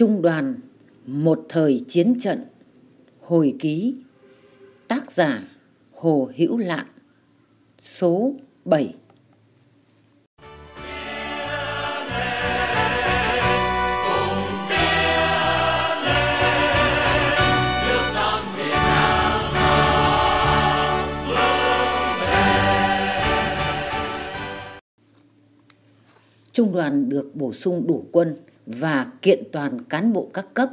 Trung đoàn Một thời chiến trận Hồi ký Tác giả Hồ Hữu Lạn Số 7 Trung đoàn được bổ sung đủ quân và kiện toàn cán bộ các cấp,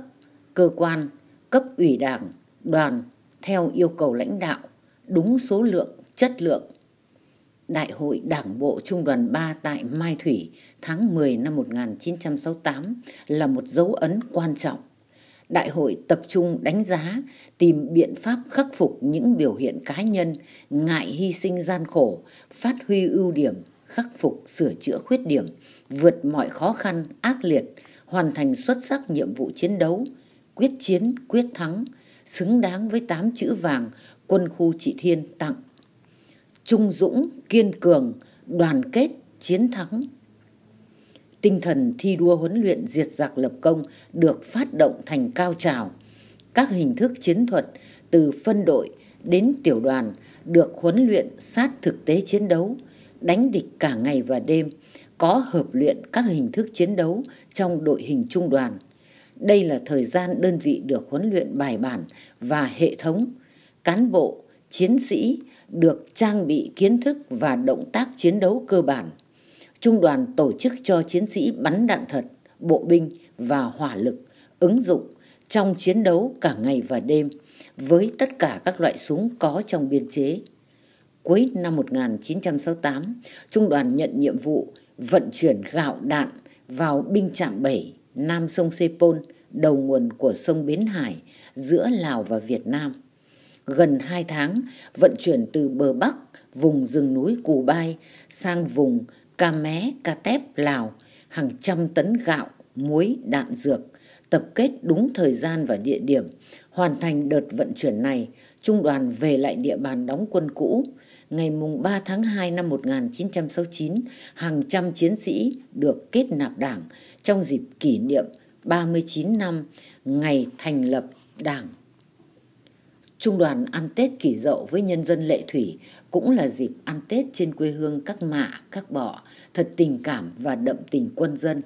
cơ quan, cấp ủy đảng, đoàn theo yêu cầu lãnh đạo, đúng số lượng, chất lượng. Đại hội Đảng bộ Trung đoàn 3 tại Mai Thủy tháng 10 năm 1968 là một dấu ấn quan trọng. Đại hội tập trung đánh giá, tìm biện pháp khắc phục những biểu hiện cá nhân, ngại hy sinh gian khổ, phát huy ưu điểm, khắc phục sửa chữa khuyết điểm, vượt mọi khó khăn, ác liệt, hoàn thành xuất sắc nhiệm vụ chiến đấu, quyết chiến, quyết thắng, xứng đáng với tám chữ vàng quân khu trị thiên tặng. Trung dũng, kiên cường, đoàn kết, chiến thắng. Tinh thần thi đua huấn luyện diệt giặc lập công được phát động thành cao trào. Các hình thức chiến thuật từ phân đội đến tiểu đoàn được huấn luyện sát thực tế chiến đấu, đánh địch cả ngày và đêm – có hợp luyện các hình thức chiến đấu trong đội hình trung đoàn. Đây là thời gian đơn vị được huấn luyện bài bản và hệ thống. Cán bộ, chiến sĩ được trang bị kiến thức và động tác chiến đấu cơ bản. Trung đoàn tổ chức cho chiến sĩ bắn đạn thật, bộ binh và hỏa lực ứng dụng trong chiến đấu cả ngày và đêm với tất cả các loại súng có trong biên chế. Cuối năm 1968, Trung đoàn nhận nhiệm vụ vận chuyển gạo đạn vào binh trạm 7 nam sông Sepol, đầu nguồn của sông Bến Hải giữa Lào và Việt Nam. Gần 2 tháng vận chuyển từ bờ Bắc, vùng rừng núi Cù Bai sang vùng Ca Mé, Ca Tép, Lào hàng trăm tấn gạo, muối, đạn dược, tập kết đúng thời gian và địa điểm. Hoàn thành đợt vận chuyển này, trung đoàn về lại địa bàn đóng quân cũ. Ngày ba tháng hai năm một nghìn chín trăm sáu mươi chín hàng trăm chiến sĩ được kết nạp đảng trong dịp kỷ niệm ba mươi chín năm ngày thành lập đảng. Trung đoàn ăn Tết kỷ dậu với nhân dân lệ thủy cũng là dịp ăn Tết trên quê hương các mạ, các bọ, thật tình cảm và đậm tình quân dân.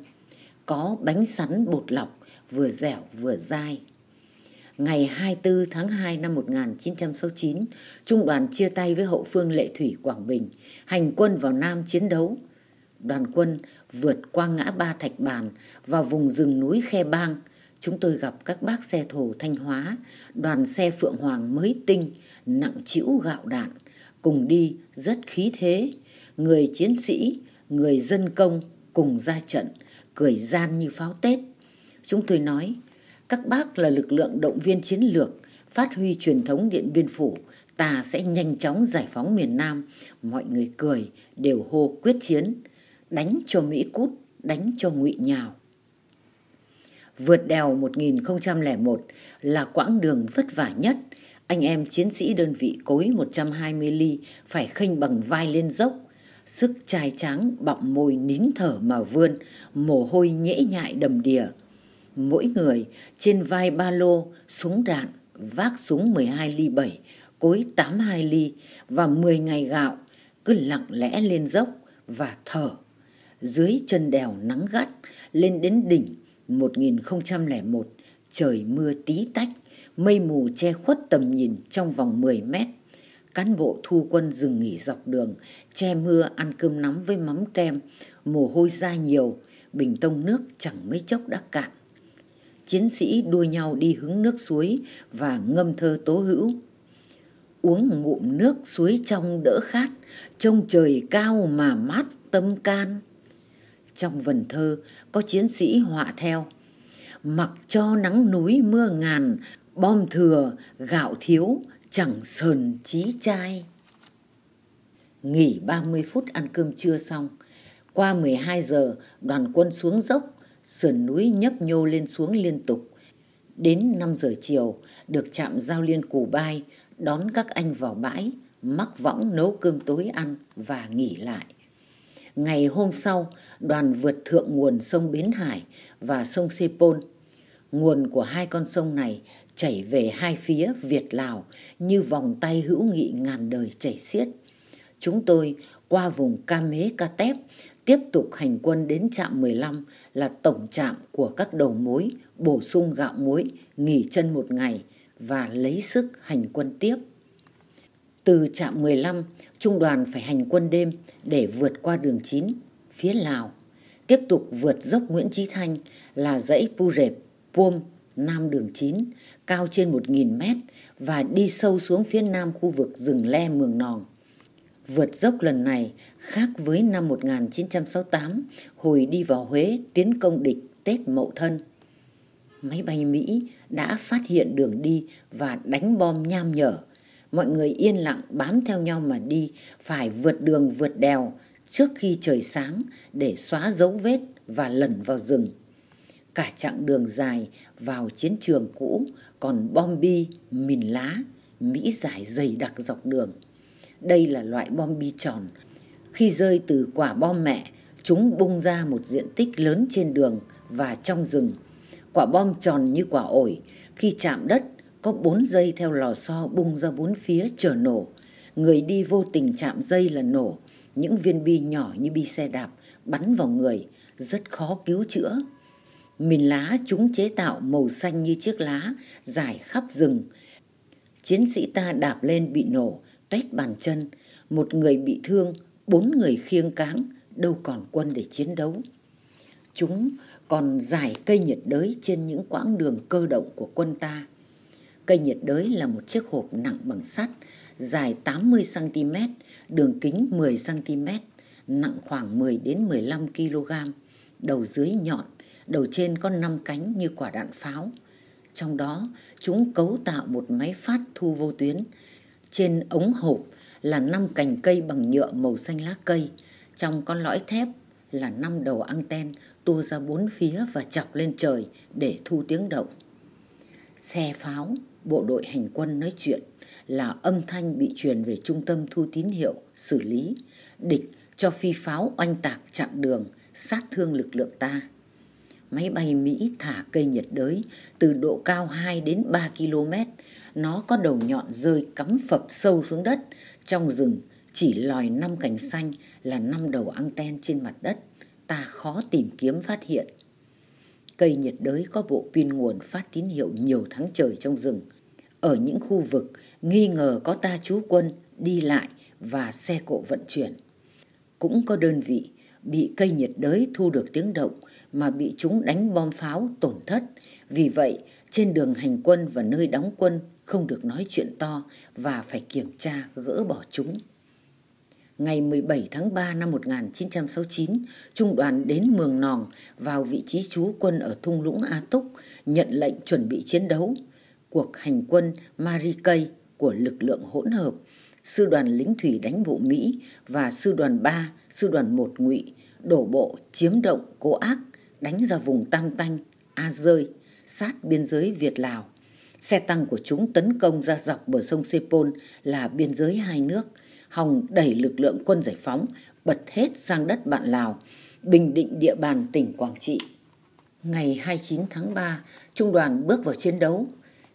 Có bánh sắn bột lọc, vừa dẻo vừa dai. Ngày 24 tháng 2 năm 1969, Trung đoàn chia tay với hậu phương Lệ Thủy Quảng Bình, hành quân vào Nam chiến đấu. Đoàn quân vượt qua ngã ba Thạch Bàn vào vùng rừng núi Khe Bang. Chúng tôi gặp các bác xe thổ Thanh Hóa, đoàn xe Phượng Hoàng mới tinh, nặng chĩu gạo đạn. Cùng đi rất khí thế, người chiến sĩ, người dân công cùng ra trận, cười gian như pháo Tết. Chúng tôi nói, các bác là lực lượng động viên chiến lược, phát huy truyền thống Điện Biên Phủ, ta sẽ nhanh chóng giải phóng miền Nam. Mọi người cười, đều hô quyết chiến, đánh cho Mỹ cút, đánh cho ngụy nhào. Vượt đèo 1001 là quãng đường vất vả nhất. Anh em chiến sĩ đơn vị cối 120 ly phải khênh bằng vai lên dốc. Sức trai tráng bọng môi nín thở mà vươn, mồ hôi nhễ nhại đầm đìa mỗi người trên vai ba lô, súng đạn, vác súng 12 ly 7, cối 82 ly và 10 ngày gạo, cứ lặng lẽ lên dốc và thở. Dưới chân đèo nắng gắt, lên đến đỉnh 1001, trời mưa tí tách, mây mù che khuất tầm nhìn trong vòng 10 mét. Cán bộ thu quân dừng nghỉ dọc đường, che mưa ăn cơm nắm với mắm kem, mồ hôi ra nhiều, bình tông nước chẳng mấy chốc đã cạn chiến sĩ đua nhau đi hứng nước suối và ngâm thơ tố hữu uống ngụm nước suối trong đỡ khát trông trời cao mà mát tâm can trong vần thơ có chiến sĩ họa theo mặc cho nắng núi mưa ngàn bom thừa gạo thiếu chẳng sờn chí trai nghỉ 30 phút ăn cơm trưa xong qua 12 giờ đoàn quân xuống dốc sườn núi nhấp nhô lên xuống liên tục. Đến 5 giờ chiều, được chạm giao liên củ bai, đón các anh vào bãi, mắc võng nấu cơm tối ăn và nghỉ lại. Ngày hôm sau, đoàn vượt thượng nguồn sông Bến Hải và sông Sepol. Nguồn của hai con sông này chảy về hai phía Việt-Lào như vòng tay hữu nghị ngàn đời chảy xiết. Chúng tôi qua vùng Ca Mế Ca Tép tiếp tục hành quân đến trạm 15 là tổng trạm của các đầu mối, bổ sung gạo muối, nghỉ chân một ngày và lấy sức hành quân tiếp. Từ trạm 15, trung đoàn phải hành quân đêm để vượt qua đường 9, phía Lào, tiếp tục vượt dốc Nguyễn Trí Thanh là dãy Pu Rệp, Puom, nam đường 9, cao trên 1.000 mét và đi sâu xuống phía nam khu vực rừng Le Mường Nòng Vượt dốc lần này khác với năm 1968 hồi đi vào Huế tiến công địch Tết Mậu Thân. Máy bay Mỹ đã phát hiện đường đi và đánh bom nham nhở. Mọi người yên lặng bám theo nhau mà đi, phải vượt đường vượt đèo trước khi trời sáng để xóa dấu vết và lẩn vào rừng. Cả chặng đường dài vào chiến trường cũ còn bom bi, mìn lá, Mỹ giải dày đặc dọc đường. Đây là loại bom bi tròn. Khi rơi từ quả bom mẹ, chúng bung ra một diện tích lớn trên đường và trong rừng. Quả bom tròn như quả ổi, khi chạm đất có bốn dây theo lò xo bung ra bốn phía chờ nổ. Người đi vô tình chạm dây là nổ, những viên bi nhỏ như bi xe đạp bắn vào người, rất khó cứu chữa. Mìn lá chúng chế tạo màu xanh như chiếc lá, dài khắp rừng. Chiến sĩ ta đạp lên bị nổ, toét bàn chân, một người bị thương, bốn người khiêng cáng, đâu còn quân để chiến đấu. Chúng còn giải cây nhiệt đới trên những quãng đường cơ động của quân ta. Cây nhiệt đới là một chiếc hộp nặng bằng sắt, dài 80cm, đường kính 10cm, nặng khoảng 10 đến 15 kg, đầu dưới nhọn, đầu trên có 5 cánh như quả đạn pháo. Trong đó, chúng cấu tạo một máy phát thu vô tuyến, trên ống hộp là năm cành cây bằng nhựa màu xanh lá cây. Trong con lõi thép là năm đầu anten tua ra bốn phía và chọc lên trời để thu tiếng động. Xe pháo, bộ đội hành quân nói chuyện là âm thanh bị truyền về trung tâm thu tín hiệu, xử lý. Địch cho phi pháo oanh tạc chặn đường, sát thương lực lượng ta. Máy bay Mỹ thả cây nhiệt đới từ độ cao 2 đến 3 km nó có đầu nhọn rơi cắm phập sâu xuống đất trong rừng chỉ lòi năm cành xanh là năm đầu anten trên mặt đất ta khó tìm kiếm phát hiện cây nhiệt đới có bộ pin nguồn phát tín hiệu nhiều tháng trời trong rừng ở những khu vực nghi ngờ có ta trú quân đi lại và xe cộ vận chuyển cũng có đơn vị bị cây nhiệt đới thu được tiếng động mà bị chúng đánh bom pháo tổn thất vì vậy, trên đường hành quân và nơi đóng quân không được nói chuyện to và phải kiểm tra gỡ bỏ chúng. Ngày 17 tháng 3 năm 1969, trung đoàn đến Mường Nòng vào vị trí trú quân ở thung lũng A Túc, nhận lệnh chuẩn bị chiến đấu. Cuộc hành quân Maricay của lực lượng hỗn hợp, sư đoàn lính thủy đánh bộ Mỹ và sư đoàn 3, sư đoàn 1 ngụy đổ bộ chiếm động cố Ác, đánh ra vùng Tam Tanh, A Rơi, sát biên giới Việt Lào Xe tăng của chúng tấn công ra dọc bờ sông Sepol là biên giới hai nước. hòng đẩy lực lượng quân giải phóng, bật hết sang đất bạn Lào, bình định địa bàn tỉnh Quảng Trị. Ngày 29 tháng 3, trung đoàn bước vào chiến đấu.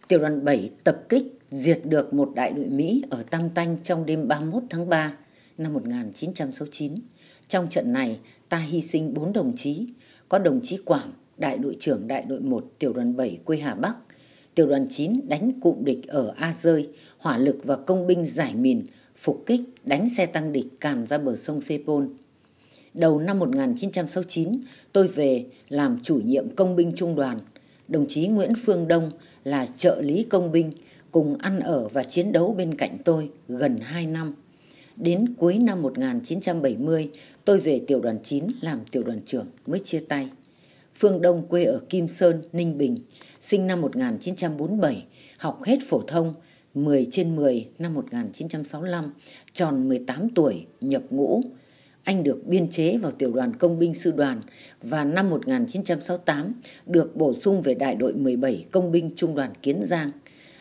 Tiểu đoàn 7 tập kích diệt được một đại đội Mỹ ở Tam Tanh trong đêm 31 tháng 3 năm 1969. Trong trận này, ta hy sinh bốn đồng chí, có đồng chí Quảng, đại đội trưởng đại đội 1 tiểu đoàn 7 quê Hà Bắc, tiểu đoàn 9 đánh cụm địch ở A Rơi, hỏa lực và công binh giải mìn, phục kích, đánh xe tăng địch càn ra bờ sông Sepol. Đầu năm 1969, tôi về làm chủ nhiệm công binh trung đoàn. Đồng chí Nguyễn Phương Đông là trợ lý công binh, cùng ăn ở và chiến đấu bên cạnh tôi gần 2 năm. Đến cuối năm 1970, tôi về tiểu đoàn 9 làm tiểu đoàn trưởng mới chia tay. Phương Đông quê ở Kim Sơn, Ninh Bình, sinh năm 1947, học hết phổ thông 10 trên 10 năm 1965, tròn 18 tuổi, nhập ngũ. Anh được biên chế vào tiểu đoàn công binh sư đoàn và năm 1968 được bổ sung về đại đội 17 công binh trung đoàn Kiến Giang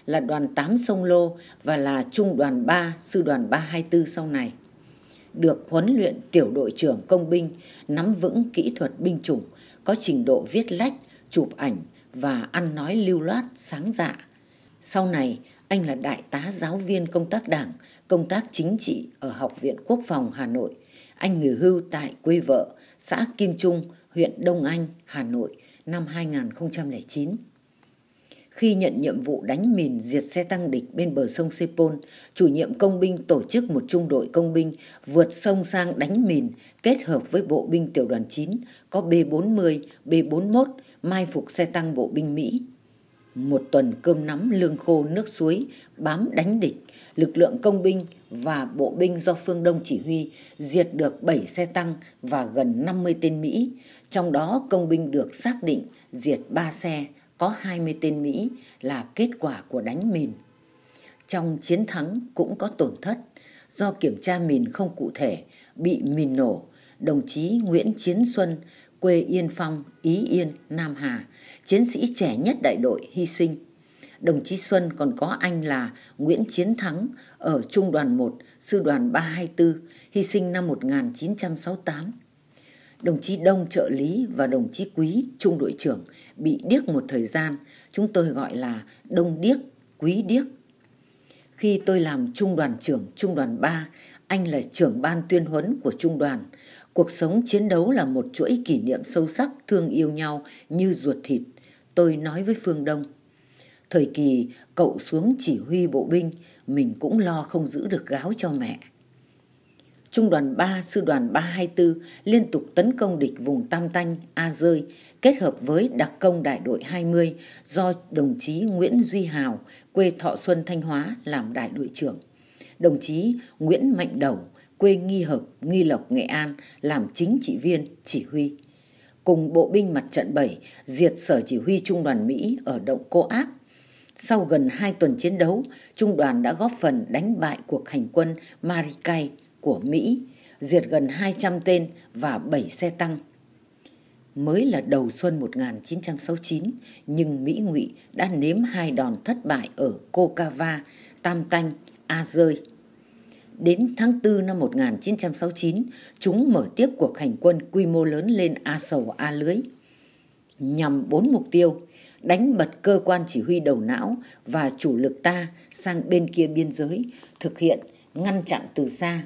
là đoàn 8 sông Lô và là trung đoàn 3 sư đoàn 324 sau này. Được huấn luyện tiểu đội trưởng công binh, nắm vững kỹ thuật binh chủng, có trình độ viết lách, chụp ảnh và ăn nói lưu loát, sáng dạ. Sau này, anh là đại tá giáo viên công tác đảng, công tác chính trị ở Học viện Quốc phòng Hà Nội. Anh nghỉ hưu tại quê vợ, xã Kim Trung, huyện Đông Anh, Hà Nội năm 2009. Khi nhận nhiệm vụ đánh mìn diệt xe tăng địch bên bờ sông Sepol, chủ nhiệm công binh tổ chức một trung đội công binh vượt sông sang đánh mìn kết hợp với bộ binh tiểu đoàn 9 có B-40, B-41 mai phục xe tăng bộ binh Mỹ. Một tuần cơm nắm lương khô nước suối bám đánh địch, lực lượng công binh và bộ binh do phương Đông chỉ huy diệt được 7 xe tăng và gần 50 tên Mỹ, trong đó công binh được xác định diệt 3 xe có 20 tên Mỹ là kết quả của đánh mìn. Trong chiến thắng cũng có tổn thất, do kiểm tra mìn không cụ thể, bị mìn nổ, đồng chí Nguyễn Chiến Xuân, quê Yên Phong, Ý Yên, Nam Hà, chiến sĩ trẻ nhất đại đội hy sinh. Đồng chí Xuân còn có anh là Nguyễn Chiến Thắng ở Trung đoàn 1, Sư đoàn 324, hy sinh năm 1968. Đồng chí Đông trợ lý và đồng chí Quý trung đội trưởng bị điếc một thời gian, chúng tôi gọi là Đông điếc, Quý điếc. Khi tôi làm trung đoàn trưởng trung đoàn 3, anh là trưởng ban tuyên huấn của trung đoàn. Cuộc sống chiến đấu là một chuỗi kỷ niệm sâu sắc, thương yêu nhau như ruột thịt. Tôi nói với Phương Đông, thời kỳ cậu xuống chỉ huy bộ binh, mình cũng lo không giữ được gáo cho mẹ. Trung đoàn 3, Sư đoàn 324 liên tục tấn công địch vùng Tam Tanh, A Rơi, kết hợp với đặc công đại đội 20 do đồng chí Nguyễn Duy Hào, quê Thọ Xuân Thanh Hóa làm đại đội trưởng. Đồng chí Nguyễn Mạnh Đầu, quê Nghi Hợp, Nghi Lộc, Nghệ An làm chính trị viên, chỉ huy. Cùng bộ binh mặt trận 7 diệt sở chỉ huy Trung đoàn Mỹ ở động Cô Ác sau gần 2 tuần chiến đấu, trung đoàn đã góp phần đánh bại cuộc hành quân Maricay của Mỹ, diệt gần 200 tên và 7 xe tăng. Mới là đầu xuân 1969, nhưng Mỹ ngụy đã nếm hai đòn thất bại ở Kokava, Tam Tanh, A Rơi. Đến tháng 4 năm 1969, chúng mở tiếp cuộc hành quân quy mô lớn lên A Sầu A Lưới. Nhằm bốn mục tiêu, đánh bật cơ quan chỉ huy đầu não và chủ lực ta sang bên kia biên giới, thực hiện ngăn chặn từ xa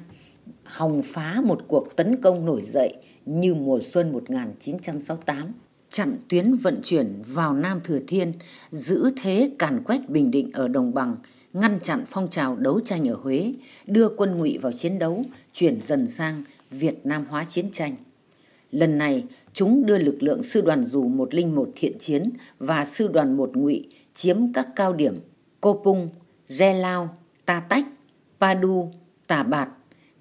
hòng phá một cuộc tấn công nổi dậy như mùa xuân 1968, chặn tuyến vận chuyển vào Nam Thừa Thiên, giữ thế càn quét Bình Định ở Đồng Bằng, ngăn chặn phong trào đấu tranh ở Huế, đưa quân ngụy vào chiến đấu, chuyển dần sang Việt Nam hóa chiến tranh. Lần này, chúng đưa lực lượng sư đoàn dù 101 thiện chiến và sư đoàn 1 ngụy chiếm các cao điểm Cô Pung, Re Lao, Ta Tách, Padu, Tà Bạt,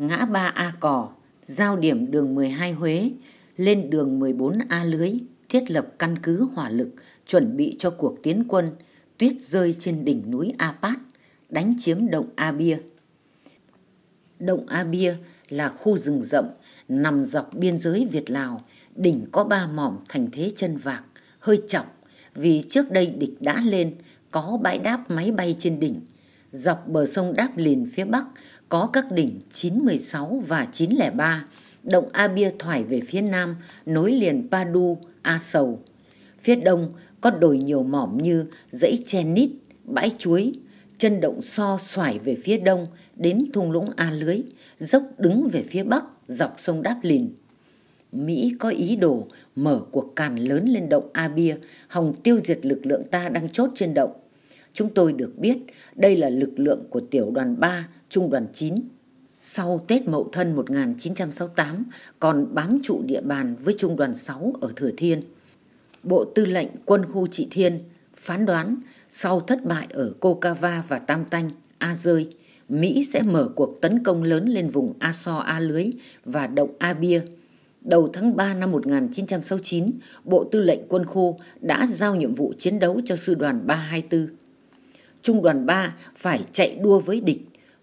ngã ba A Cỏ, giao điểm đường 12 Huế, lên đường 14 A Lưới, thiết lập căn cứ hỏa lực, chuẩn bị cho cuộc tiến quân, tuyết rơi trên đỉnh núi A Pát, đánh chiếm động A Bia. Động A Bia là khu rừng rậm nằm dọc biên giới Việt Lào, đỉnh có ba mỏm thành thế chân vạc, hơi trọng vì trước đây địch đã lên có bãi đáp máy bay trên đỉnh. Dọc bờ sông Đáp Lìn phía Bắc có các đỉnh 916 và 903, động A Bia thoải về phía nam, nối liền Padu, A Sầu. Phía đông có đồi nhiều mỏm như dãy che nít, bãi chuối, chân động so xoải về phía đông đến thung lũng A Lưới, dốc đứng về phía bắc dọc sông Đáp Lìn. Mỹ có ý đồ mở cuộc càn lớn lên động A Bia, hòng tiêu diệt lực lượng ta đang chốt trên động. Chúng tôi được biết đây là lực lượng của tiểu đoàn 3, trung đoàn 9. Sau Tết Mậu Thân 1968 còn bám trụ địa bàn với trung đoàn 6 ở Thừa Thiên. Bộ Tư lệnh Quân khu Trị Thiên phán đoán sau thất bại ở Kokava và Tam Tanh, A Rơi, Mỹ sẽ mở cuộc tấn công lớn lên vùng A So A Lưới và động A Bia. Đầu tháng 3 năm 1969, Bộ Tư lệnh Quân khu đã giao nhiệm vụ chiến đấu cho Sư đoàn 324. Trung đoàn 3 phải chạy đua với địch.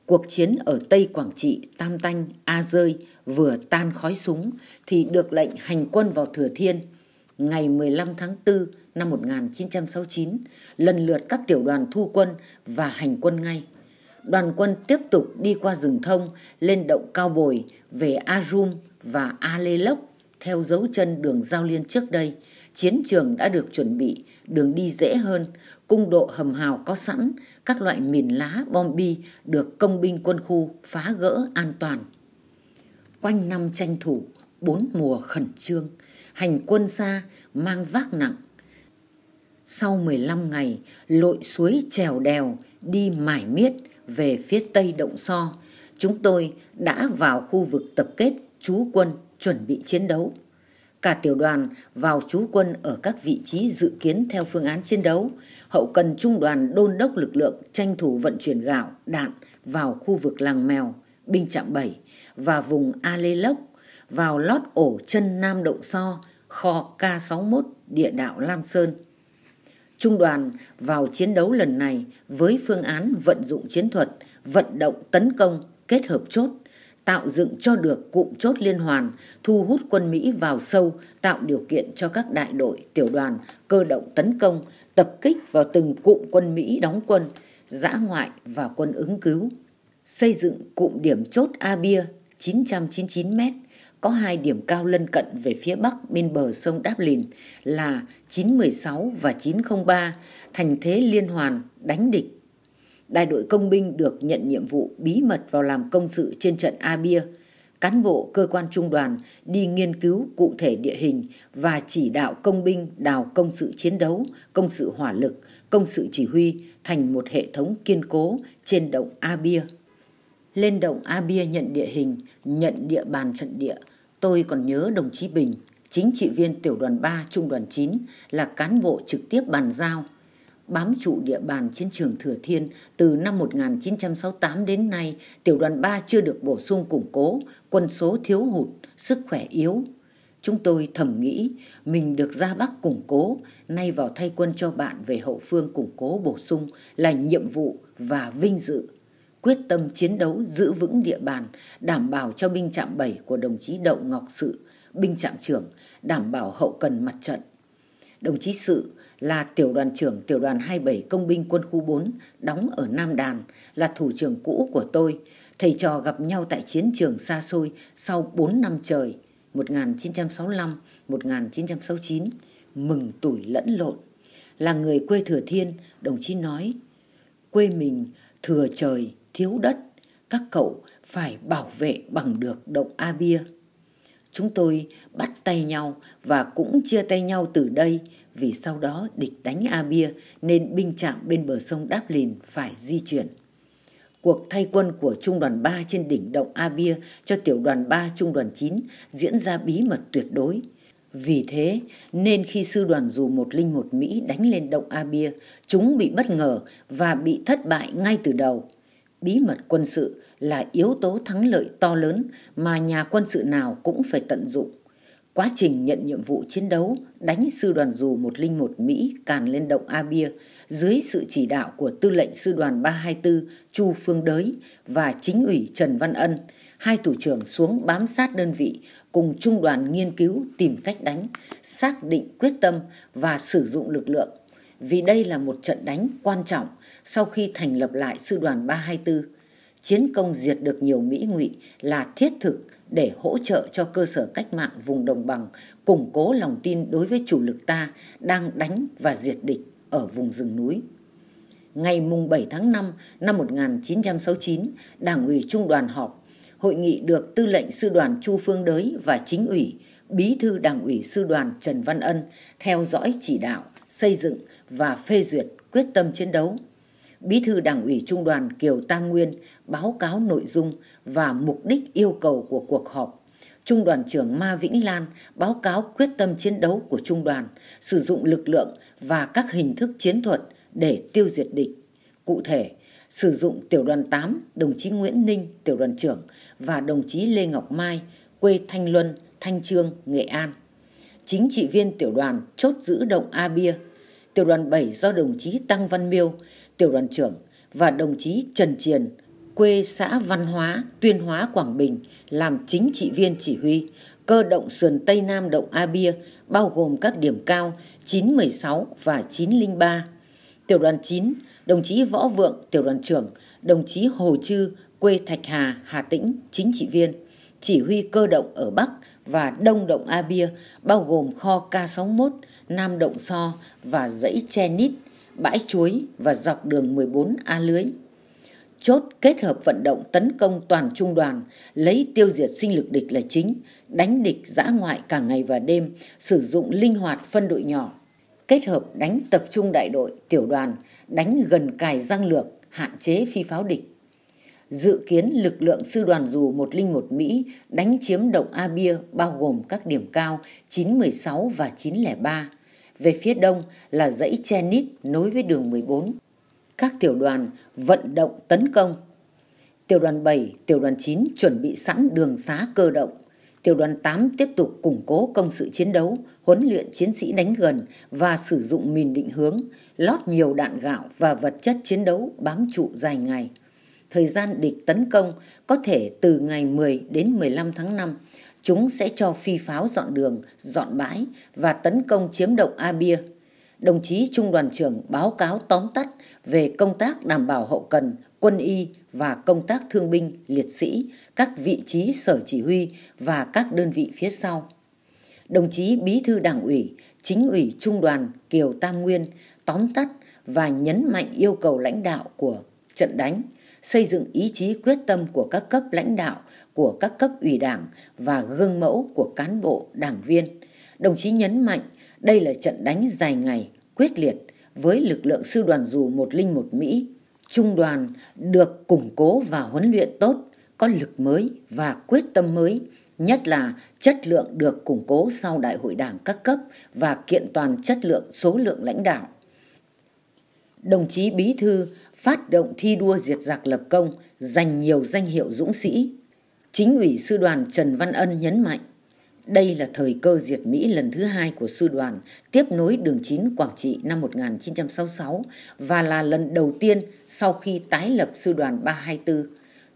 Cuộc chiến ở Tây Quảng Trị, Tam Tanh, A Rơi vừa tan khói súng thì được lệnh hành quân vào Thừa Thiên. Ngày 15 tháng 4 năm 1969, lần lượt các tiểu đoàn thu quân và hành quân ngay. Đoàn quân tiếp tục đi qua rừng thông lên động cao bồi về A Rum và A Lê Lốc theo dấu chân đường giao liên trước đây – chiến trường đã được chuẩn bị, đường đi dễ hơn, cung độ hầm hào có sẵn, các loại mìn lá, bom bi được công binh quân khu phá gỡ an toàn. Quanh năm tranh thủ, bốn mùa khẩn trương, hành quân xa mang vác nặng. Sau 15 ngày, lội suối trèo đèo, đi mải miết về phía tây Động So, chúng tôi đã vào khu vực tập kết trú quân chuẩn bị chiến đấu cả tiểu đoàn vào trú quân ở các vị trí dự kiến theo phương án chiến đấu. Hậu cần trung đoàn đôn đốc lực lượng tranh thủ vận chuyển gạo, đạn vào khu vực làng mèo, binh trạm 7 và vùng A Lê Lốc, vào lót ổ chân Nam Động So, kho K61 địa đạo Lam Sơn. Trung đoàn vào chiến đấu lần này với phương án vận dụng chiến thuật, vận động tấn công, kết hợp chốt – tạo dựng cho được cụm chốt liên hoàn, thu hút quân Mỹ vào sâu, tạo điều kiện cho các đại đội, tiểu đoàn cơ động tấn công, tập kích vào từng cụm quân Mỹ đóng quân, giã ngoại và quân ứng cứu. Xây dựng cụm điểm chốt A Bia 999 m có hai điểm cao lân cận về phía bắc bên bờ sông Đáp Lìn là 916 và 903, thành thế liên hoàn đánh địch đại đội công binh được nhận nhiệm vụ bí mật vào làm công sự trên trận A Bia. Cán bộ cơ quan trung đoàn đi nghiên cứu cụ thể địa hình và chỉ đạo công binh đào công sự chiến đấu, công sự hỏa lực, công sự chỉ huy thành một hệ thống kiên cố trên động A Bia. Lên động A Bia nhận địa hình, nhận địa bàn trận địa, tôi còn nhớ đồng chí Bình, chính trị viên tiểu đoàn 3 trung đoàn 9 là cán bộ trực tiếp bàn giao bám trụ địa bàn chiến trường Thừa Thiên từ năm 1968 đến nay, tiểu đoàn 3 chưa được bổ sung củng cố, quân số thiếu hụt, sức khỏe yếu. Chúng tôi thầm nghĩ mình được ra Bắc củng cố, nay vào thay quân cho bạn về hậu phương củng cố bổ sung là nhiệm vụ và vinh dự. Quyết tâm chiến đấu giữ vững địa bàn, đảm bảo cho binh trạm 7 của đồng chí Đậu Ngọc Sự, binh trạm trưởng, đảm bảo hậu cần mặt trận. Đồng chí Sự là tiểu đoàn trưởng tiểu đoàn 27 công binh quân khu 4 đóng ở Nam Đàn là thủ trưởng cũ của tôi. Thầy trò gặp nhau tại chiến trường xa xôi sau 4 năm trời 1965-1969 mừng tuổi lẫn lộn. Là người quê Thừa Thiên, đồng chí nói quê mình thừa trời, thiếu đất, các cậu phải bảo vệ bằng được động A Bia. Chúng tôi bắt tay nhau và cũng chia tay nhau từ đây vì sau đó địch đánh A Bia nên binh trạm bên bờ sông Đáp Lìn phải di chuyển. Cuộc thay quân của Trung đoàn 3 trên đỉnh động A Bia cho tiểu đoàn 3 Trung đoàn 9 diễn ra bí mật tuyệt đối. Vì thế nên khi sư đoàn dù 101 Mỹ đánh lên động A Bia, chúng bị bất ngờ và bị thất bại ngay từ đầu. Bí mật quân sự là yếu tố thắng lợi to lớn mà nhà quân sự nào cũng phải tận dụng. Quá trình nhận nhiệm vụ chiến đấu đánh sư đoàn dù 101 Mỹ càn lên động A Bia dưới sự chỉ đạo của tư lệnh sư đoàn 324 Chu Phương Đới và chính ủy Trần Văn Ân, hai thủ trưởng xuống bám sát đơn vị cùng trung đoàn nghiên cứu tìm cách đánh, xác định quyết tâm và sử dụng lực lượng. Vì đây là một trận đánh quan trọng sau khi thành lập lại sư đoàn 324 chiến công diệt được nhiều Mỹ ngụy là thiết thực để hỗ trợ cho cơ sở cách mạng vùng đồng bằng củng cố lòng tin đối với chủ lực ta đang đánh và diệt địch ở vùng rừng núi. Ngày mùng bảy tháng năm năm một nghìn chín trăm sáu mươi chín Đảng ủy Trung đoàn họp, hội nghị được Tư lệnh Sư đoàn Chu Phương Đới và Chính ủy, Bí thư Đảng ủy Sư đoàn Trần Văn Ân theo dõi chỉ đạo, xây dựng và phê duyệt quyết tâm chiến đấu. Bí thư Đảng ủy Trung đoàn Kiều Tam Nguyên báo cáo nội dung và mục đích yêu cầu của cuộc họp. Trung đoàn trưởng Ma Vĩnh Lan báo cáo quyết tâm chiến đấu của trung đoàn, sử dụng lực lượng và các hình thức chiến thuật để tiêu diệt địch. Cụ thể, sử dụng tiểu đoàn 8, đồng chí Nguyễn Ninh, tiểu đoàn trưởng và đồng chí Lê Ngọc Mai, quê Thanh Luân, Thanh Trương, Nghệ An. Chính trị viên tiểu đoàn chốt giữ động A Bia, tiểu đoàn 7 do đồng chí Tăng Văn Miêu, tiểu đoàn trưởng và đồng chí Trần Triền, quê xã Văn Hóa, Tuyên Hóa, Quảng Bình làm chính trị viên chỉ huy, cơ động sườn Tây Nam động A Bia bao gồm các điểm cao 916 và 903. Tiểu đoàn 9, đồng chí Võ Vượng, tiểu đoàn trưởng, đồng chí Hồ Trư, quê Thạch Hà, Hà Tĩnh, chính trị viên, chỉ huy cơ động ở Bắc và Đông Động A Bia bao gồm kho K61, Nam Động So và dãy Che Nít, bãi chuối và dọc đường 14 A Lưới chốt kết hợp vận động tấn công toàn trung đoàn, lấy tiêu diệt sinh lực địch là chính, đánh địch giã ngoại cả ngày và đêm, sử dụng linh hoạt phân đội nhỏ, kết hợp đánh tập trung đại đội, tiểu đoàn, đánh gần cài răng lược, hạn chế phi pháo địch. Dự kiến lực lượng sư đoàn dù 101 Mỹ đánh chiếm động A Bia bao gồm các điểm cao 916 và 903. Về phía đông là dãy che nít nối với đường 14 các tiểu đoàn vận động tấn công. Tiểu đoàn 7, tiểu đoàn 9 chuẩn bị sẵn đường xá cơ động. Tiểu đoàn 8 tiếp tục củng cố công sự chiến đấu, huấn luyện chiến sĩ đánh gần và sử dụng mìn định hướng, lót nhiều đạn gạo và vật chất chiến đấu bám trụ dài ngày. Thời gian địch tấn công có thể từ ngày 10 đến 15 tháng 5. Chúng sẽ cho phi pháo dọn đường, dọn bãi và tấn công chiếm động A Bia đồng chí Trung đoàn trưởng báo cáo tóm tắt về công tác đảm bảo hậu cần, quân y và công tác thương binh, liệt sĩ, các vị trí sở chỉ huy và các đơn vị phía sau. Đồng chí Bí thư Đảng ủy, Chính ủy Trung đoàn Kiều Tam Nguyên tóm tắt và nhấn mạnh yêu cầu lãnh đạo của trận đánh, xây dựng ý chí quyết tâm của các cấp lãnh đạo, của các cấp ủy đảng và gương mẫu của cán bộ, đảng viên. Đồng chí nhấn mạnh đây là trận đánh dài ngày, quyết liệt với lực lượng sư đoàn dù 101 Mỹ. Trung đoàn được củng cố và huấn luyện tốt, có lực mới và quyết tâm mới, nhất là chất lượng được củng cố sau đại hội đảng các cấp và kiện toàn chất lượng số lượng lãnh đạo. Đồng chí Bí Thư phát động thi đua diệt giặc lập công, giành nhiều danh hiệu dũng sĩ. Chính ủy sư đoàn Trần Văn Ân nhấn mạnh, đây là thời cơ diệt Mỹ lần thứ hai của sư đoàn tiếp nối đường 9 Quảng Trị năm 1966 và là lần đầu tiên sau khi tái lập sư đoàn 324.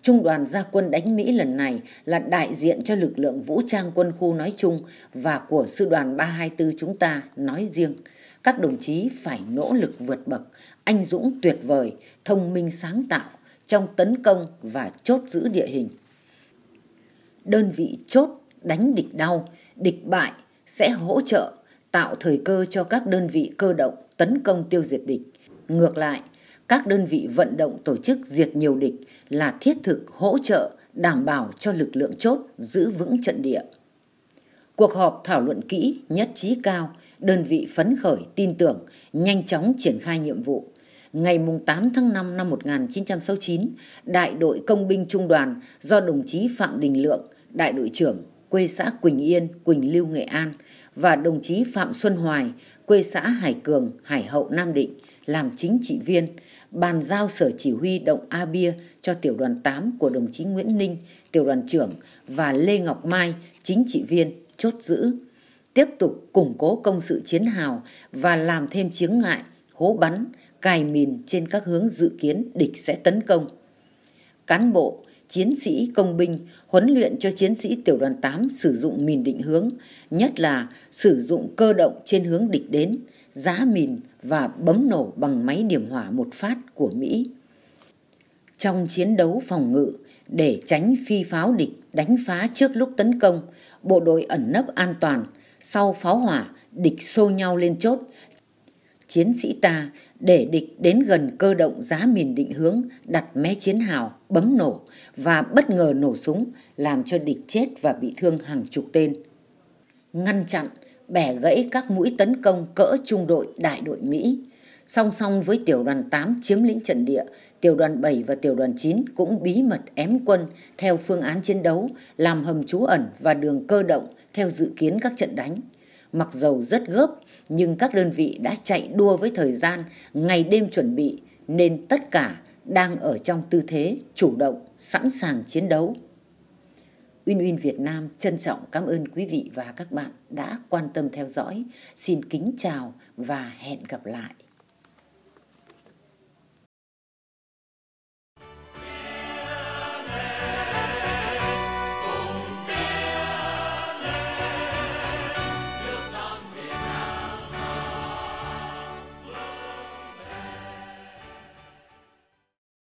Trung đoàn gia quân đánh Mỹ lần này là đại diện cho lực lượng vũ trang quân khu nói chung và của sư đoàn 324 chúng ta nói riêng. Các đồng chí phải nỗ lực vượt bậc, anh dũng tuyệt vời, thông minh sáng tạo trong tấn công và chốt giữ địa hình. Đơn vị chốt đánh địch đau, địch bại sẽ hỗ trợ tạo thời cơ cho các đơn vị cơ động tấn công tiêu diệt địch. Ngược lại, các đơn vị vận động tổ chức diệt nhiều địch là thiết thực hỗ trợ đảm bảo cho lực lượng chốt giữ vững trận địa. Cuộc họp thảo luận kỹ, nhất trí cao, đơn vị phấn khởi, tin tưởng, nhanh chóng triển khai nhiệm vụ. Ngày 8 tháng 5 năm 1969, Đại đội Công binh Trung đoàn do đồng chí Phạm Đình Lượng, Đại đội trưởng quê xã Quỳnh Yên, Quỳnh Lưu, Nghệ An và đồng chí Phạm Xuân Hoài, quê xã Hải Cường, Hải Hậu, Nam Định làm chính trị viên, bàn giao sở chỉ huy động A Bia cho tiểu đoàn 8 của đồng chí Nguyễn Ninh, tiểu đoàn trưởng và Lê Ngọc Mai, chính trị viên, chốt giữ. Tiếp tục củng cố công sự chiến hào và làm thêm chướng ngại, hố bắn, cài mìn trên các hướng dự kiến địch sẽ tấn công. Cán bộ, chiến sĩ công binh huấn luyện cho chiến sĩ tiểu đoàn 8 sử dụng mìn định hướng, nhất là sử dụng cơ động trên hướng địch đến, giá mìn và bấm nổ bằng máy điểm hỏa một phát của Mỹ. Trong chiến đấu phòng ngự, để tránh phi pháo địch đánh phá trước lúc tấn công, bộ đội ẩn nấp an toàn, sau pháo hỏa, địch xô nhau lên chốt. Chiến sĩ ta để địch đến gần cơ động giá mìn định hướng đặt mé chiến hào bấm nổ và bất ngờ nổ súng làm cho địch chết và bị thương hàng chục tên ngăn chặn bẻ gãy các mũi tấn công cỡ trung đội đại đội mỹ song song với tiểu đoàn tám chiếm lĩnh trận địa tiểu đoàn bảy và tiểu đoàn chín cũng bí mật ém quân theo phương án chiến đấu làm hầm trú ẩn và đường cơ động theo dự kiến các trận đánh mặc dầu rất gấp nhưng các đơn vị đã chạy đua với thời gian ngày đêm chuẩn bị nên tất cả đang ở trong tư thế chủ động sẵn sàng chiến đấu Uyên Uyên Việt Nam trân trọng cảm ơn quý vị và các bạn đã quan tâm theo dõi. Xin kính chào và hẹn gặp lại.